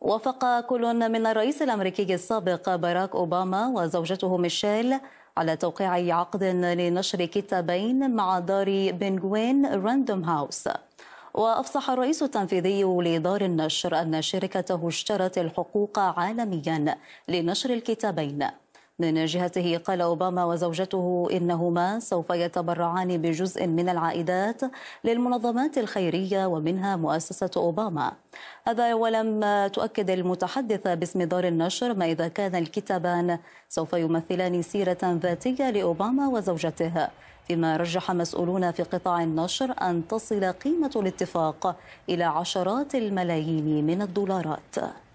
وافق كل من الرئيس الامريكي السابق باراك اوباما وزوجته ميشيل على توقيع عقد لنشر كتابين مع دار بنغوين راندوم هاوس وأفصح الرئيس التنفيذي لدار النشر أن شركته اشترت الحقوق عالميا لنشر الكتابين من جهته قال أوباما وزوجته إنهما سوف يتبرعان بجزء من العائدات للمنظمات الخيرية ومنها مؤسسة أوباما هذا ولم تؤكد المتحدثة باسم دار النشر ما إذا كان الكتابان سوف يمثلان سيرة ذاتية لأوباما وزوجته فيما رجح مسؤولون في قطاع النشر أن تصل قيمة الاتفاق إلى عشرات الملايين من الدولارات